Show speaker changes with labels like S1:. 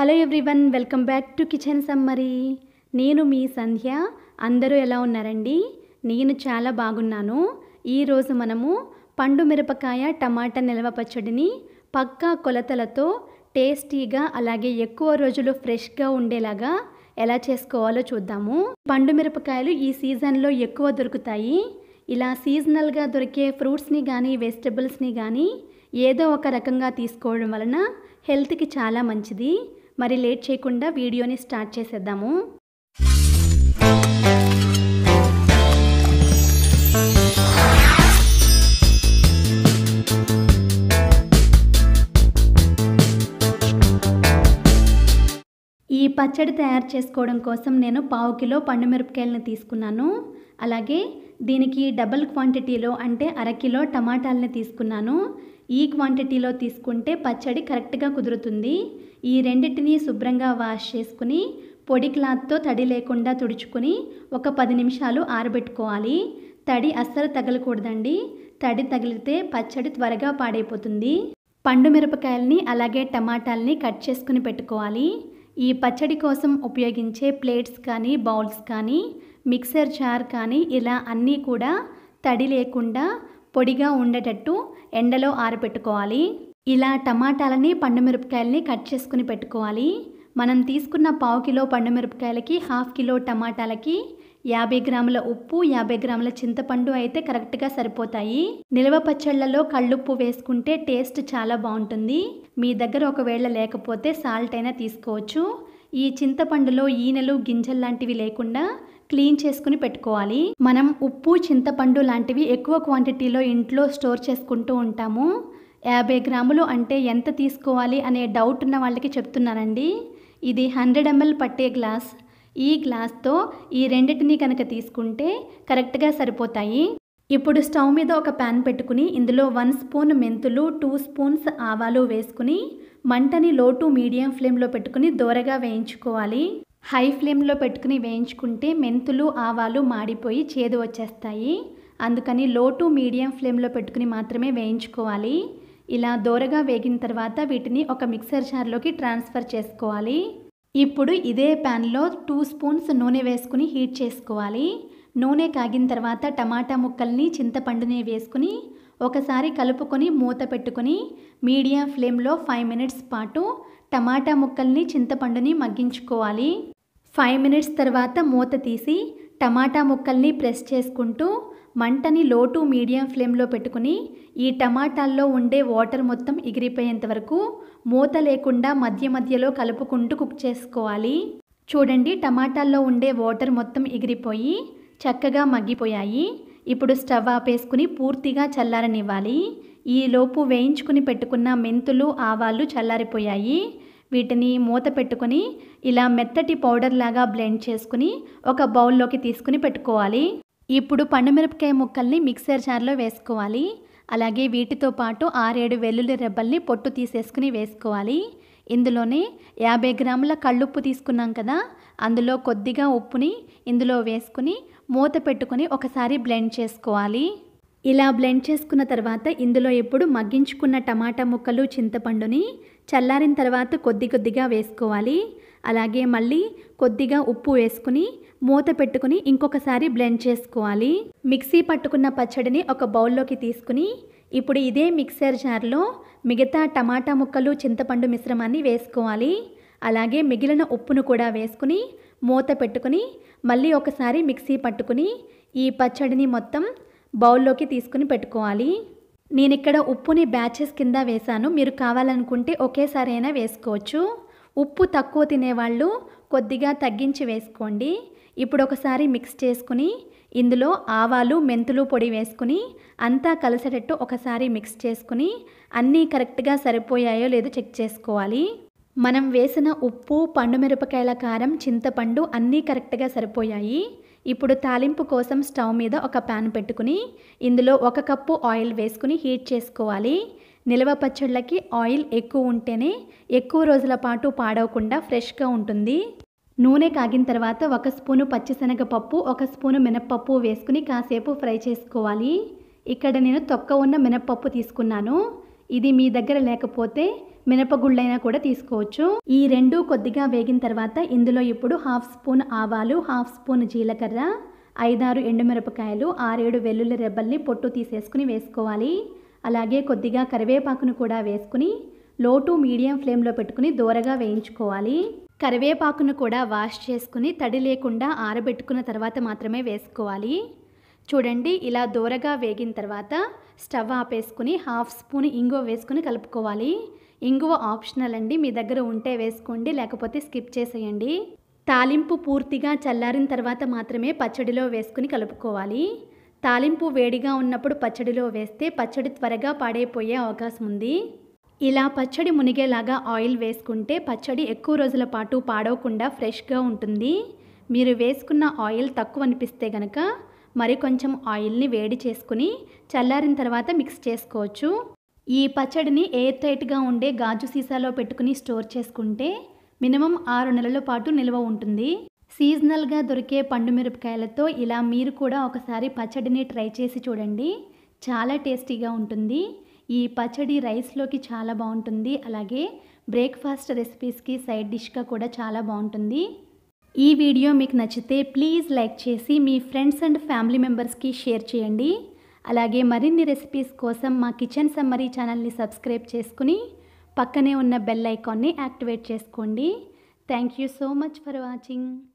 S1: hello everyone welcome back to kitchen summary నేను మీ సంధ్య అందరూ ఎలా ఉన్నారండి నేను చాలా బాగున్నాను ఈరోజు మనము పండు మిరపకాయ టమాటా నిల్వ పచ్చడిని పక్కా కొలతలతో టేస్టీగా అలాగే ఎక్కువ రోజులు ఫ్రెష్గా ఉండేలాగా ఎలా చేసుకోవాలో చూద్దాము పండు మిరపకాయలు ఈ సీజన్లో ఎక్కువ దొరుకుతాయి ఇలా సీజనల్గా దొరికే ఫ్రూట్స్ని కానీ వెజిటబుల్స్ని కానీ ఏదో ఒక రకంగా తీసుకోవడం వలన హెల్త్కి చాలా మంచిది మరి లేట్ చేయకుండా వీడియోని స్టార్ట్ చేసేద్దాము ఈ పచ్చడి తయారు చేసుకోవడం కోసం నేను పావు కిలో పండుమిరపకాయలను తీసుకున్నాను అలాగే దీనికి డబల్ క్వాంటిటీలో అంటే అరకిలో టమాటాలని తీసుకున్నాను ఈ క్వాంటిటీలో తీసుకుంటే పచ్చడి కరెక్ట్గా కుదురుతుంది ఈ రెండింటిని శుభ్రంగా వాష్ చేసుకుని పొడి క్లాత్తో తడి లేకుండా తుడుచుకుని ఒక పది నిమిషాలు ఆరబెట్టుకోవాలి తడి అస్సలు తగలకూడదండి తడి తగిలితే పచ్చడి త్వరగా పాడైపోతుంది పండు మిరపకాయలని అలాగే టమాటాలని కట్ చేసుకుని పెట్టుకోవాలి ఈ పచ్చడి కోసం ఉపయోగించే ప్లేట్స్ కానీ బౌల్స్ కానీ మిక్సర్ జార్ కానీ ఇలా అన్నీ కూడా తడి లేకుండా పొడిగా ఉండేటట్టు ఎండలో ఆరబెట్టుకోవాలి ఇలా టమాటాలని మిరపకాయలని కట్ చేసుకుని పెట్టుకోవాలి మనం తీసుకున్న పావు కిలో మిరపకాయలకి హాఫ్ కిలో టమాటాలకి యాభై గ్రాముల ఉప్పు యాభై గ్రాముల చింతపండు అయితే కరెక్ట్గా సరిపోతాయి నిల్వ పచ్చళ్ళలో కళ్ళుప్పు వేసుకుంటే టేస్ట్ చాలా బాగుంటుంది మీ దగ్గర ఒకవేళ లేకపోతే సాల్ట్ అయినా తీసుకోవచ్చు ఈ చింతపండులో ఈనెలు గింజలు లాంటివి లేకుండా క్లీన్ చేసుకుని పెట్టుకోవాలి మనం ఉప్పు చింతపండు లాంటివి ఎక్కువ క్వాంటిటీలో ఇంట్లో స్టోర్ చేసుకుంటూ ఉంటాము యాభై గ్రాములు అంటే ఎంత తీసుకోవాలి అనే డౌట్ ఉన్న వాళ్ళకి చెప్తున్నానండి ఇది హండ్రెడ్ ఎంఎల్ పట్టే గ్లాస్ ఈ గ్లాస్తో ఈ రెండింటిని కనుక తీసుకుంటే కరెక్ట్గా సరిపోతాయి ఇప్పుడు స్టవ్ మీద ఒక ప్యాన్ పెట్టుకుని ఇందులో వన్ స్పూన్ మెంతులు టూ స్పూన్స్ ఆవాలు వేసుకుని మంటని లో టు మీడియం ఫ్లేమ్లో పెట్టుకుని దోరగా వేయించుకోవాలి హై ఫ్లేమ్లో పెట్టుకుని వేయించుకుంటే మెంతులు ఆవాలు మాడిపోయి చేదు వచ్చేస్తాయి అందుకని లో టు మీడియం ఫ్లేమ్లో పెట్టుకుని మాత్రమే వేయించుకోవాలి ఇలా దోరగా వేగిన తర్వాత వీటిని ఒక మిక్సర్ జార్లోకి ట్రాన్స్ఫర్ చేసుకోవాలి ఇప్పుడు ఇదే ప్యాన్లో టూ స్పూన్స్ నూనె వేసుకుని హీట్ చేసుకోవాలి నూనె కాగిన తర్వాత టమాటా ముక్కల్ని చింతపండుని వేసుకుని ఒకసారి కలుపుకొని మూత పెట్టుకొని మీడియం ఫ్లేమ్లో ఫైవ్ మినిట్స్ పాటు టమాటా ముక్కల్ని చింతపండుని మగ్గించుకోవాలి ఫైవ్ మినిట్స్ తర్వాత మూత తీసి టమాటా ముక్కల్ని ప్రెస్ చేసుకుంటూ మంటని లో టు మీడియం ఫ్లేమ్లో పెట్టుకుని ఈ టమాటాల్లో ఉండే వాటర్ మొత్తం ఎగిరిపోయేంత వరకు మూత లేకుండా మధ్య మధ్యలో కలుపుకుంటూ కుక్ చేసుకోవాలి చూడండి టమాటాల్లో ఉండే వాటర్ మొత్తం ఎగిరిపోయి చక్కగా మగ్గిపోయాయి ఇప్పుడు స్టవ్ ఆపేసుకుని పూర్తిగా చల్లారనివ్వాలి ఈలోపు వేయించుకుని పెట్టుకున్న మెంతులు ఆవాలు చల్లారిపోయాయి వీటిని మూత పెట్టుకుని ఇలా మెత్తటి పౌడర్ లాగా బ్లెండ్ చేసుకుని ఒక బౌల్లోకి తీసుకుని పెట్టుకోవాలి ఇప్పుడు పండుమిరపకాయ ముక్కల్ని మిక్సర్ జార్లో వేసుకోవాలి అలాగే వీటితో పాటు ఆరేడు వెల్లుల్లి రెబ్బల్ని పొట్టు తీసేసుకుని వేసుకోవాలి ఇందులోనే యాభై గ్రాముల కళ్ళుప్పు తీసుకున్నాం కదా అందులో కొద్దిగా ఉప్పుని ఇందులో వేసుకుని మూత పెట్టుకుని ఒకసారి బ్లెండ్ చేసుకోవాలి ఇలా బ్లెండ్ చేసుకున్న తర్వాత ఇందులో ఇప్పుడు మగ్గించుకున్న టమాటా ముక్కలు చింతపండుని చల్లారిన తర్వాత కొద్ది కొద్దిగా వేసుకోవాలి అలాగే మళ్ళీ కొద్దిగా ఉప్పు వేసుకుని మూత పెట్టుకుని ఇంకొకసారి బ్లెండ్ చేసుకోవాలి మిక్సీ పట్టుకున్న పచ్చడిని ఒక బౌల్లోకి తీసుకుని ఇప్పుడు ఇదే మిక్సర్ జార్లో మిగతా టమాటా ముక్కలు చింతపండు మిశ్రమాన్ని వేసుకోవాలి అలాగే మిగిలిన ఉప్పును కూడా వేసుకుని మూత పెట్టుకుని మళ్ళీ ఒకసారి మిక్సీ పట్టుకుని ఈ పచ్చడిని మొత్తం బౌల్లోకి తీసుకుని పెట్టుకోవాలి నేను ఇక్కడ ఉప్పుని బ్యాచెస్ కింద వేశాను మీరు కావాలనుకుంటే ఒకేసారైనా వేసుకోవచ్చు ఉప్పు తక్కువ తినేవాళ్ళు కొద్దిగా తగ్గించి వేసుకోండి ఇప్పుడు ఒకసారి మిక్స్ చేసుకుని ఇందులో ఆవాలు మెంతులు పొడి వేసుకుని అంతా కలిసేటట్టు ఒకసారి మిక్స్ చేసుకుని అన్నీ కరెక్ట్గా సరిపోయాయో లేదో చెక్ చేసుకోవాలి మనం వేసిన ఉప్పు పండుమిరపకాయల కారం చింతపండు అన్నీ కరెక్ట్గా సరిపోయాయి ఇప్పుడు తాలింపు కోసం స్టవ్ మీద ఒక ప్యాన్ పెట్టుకుని ఇందులో ఒక కప్పు ఆయిల్ వేసుకుని హీట్ చేసుకోవాలి నిల్వ పచ్చళ్ళకి ఆయిల్ ఎక్కువ ఉంటేనే ఎక్కువ రోజుల పాటు పాడవకుండా ఫ్రెష్గా ఉంటుంది నూనె కాగిన తర్వాత ఒక స్పూను పచ్చిశనగపప్పు ఒక స్పూను మినప్పప్పు వేసుకుని కాసేపు ఫ్రై చేసుకోవాలి ఇక్కడ నేను తొక్క ఉన్న మినప్పప్పు తీసుకున్నాను ఇది మీ దగ్గర లేకపోతే మినపగుళ్ళైనా కూడా తీసుకోవచ్చు ఈ రెండు కొద్దిగా వేగిన తర్వాత ఇందులో ఇప్పుడు హాఫ్ స్పూన్ ఆవాలు హాఫ్ స్పూన్ జీలకర్ర ఐదారు ఎండుమిరపకాయలు ఆరేడు వెల్లుల్లి రెబ్బల్ని పొట్టు తీసేసుకుని వేసుకోవాలి అలాగే కొద్దిగా కరివేపాకును కూడా వేసుకుని లో టు మీడియం ఫ్లేమ్లో పెట్టుకుని దూరగా వేయించుకోవాలి కరివేపాకును కూడా వాష్ చేసుకుని తడి లేకుండా ఆరబెట్టుకున్న తర్వాత మాత్రమే వేసుకోవాలి చూడండి ఇలా దూరగా వేగిన తర్వాత స్టవ్ ఆపేసుకుని హాఫ్ స్పూన్ ఇంగువ వేసుకుని కలుపుకోవాలి ఇంగువ ఆప్షనల్ అండి మీ దగ్గర ఉంటే వేసుకోండి లేకపోతే స్కిప్ చేసేయండి తాలింపు పూర్తిగా చల్లారిన తర్వాత మాత్రమే పచ్చడిలో వేసుకుని కలుపుకోవాలి తాలింపు వేడిగా ఉన్నప్పుడు పచ్చడిలో వేస్తే పచ్చడి త్వరగా పాడైపోయే అవకాశం ఉంది ఇలా పచ్చడి మునిగేలాగా ఆయిల్ వేసుకుంటే పచ్చడి ఎక్కువ రోజుల పాటు పాడవకుండా ఫ్రెష్గా ఉంటుంది మీరు వేసుకున్న ఆయిల్ తక్కువ అనిపిస్తే గనక మరి కొంచెం ఆయిల్ని వేడి చేసుకుని చల్లారిన తర్వాత మిక్స్ చేసుకోవచ్చు ఈ పచ్చడిని ఎయిర్ టైట్గా ఉండే గాజు సీసాలో పెట్టుకుని స్టోర్ చేసుకుంటే మినిమం ఆరు నెలల పాటు నిల్వ ఉంటుంది సీజనల్గా దొరికే పండు మిరపకాయలతో ఇలా మీరు కూడా ఒకసారి పచ్చడిని ట్రై చేసి చూడండి చాలా టేస్టీగా ఉంటుంది ఈ పచ్చడి రైస్లోకి చాలా బాగుంటుంది అలాగే బ్రేక్ఫాస్ట్ రెసిపీస్కి సైడ్ డిష్గా కూడా చాలా బాగుంటుంది ఈ వీడియో మీకు నచ్చితే ప్లీజ్ లైక్ చేసి మీ ఫ్రెండ్స్ అండ్ ఫ్యామిలీ మెంబర్స్కి షేర్ చేయండి అలాగే మరిన్ని రెసిపీస్ కోసం మా కిచెన్ సమ్మరీ ఛానల్ని సబ్స్క్రైబ్ చేసుకుని పక్కనే ఉన్న బెల్ ఐకాన్ని యాక్టివేట్ చేసుకోండి thank you so much for watching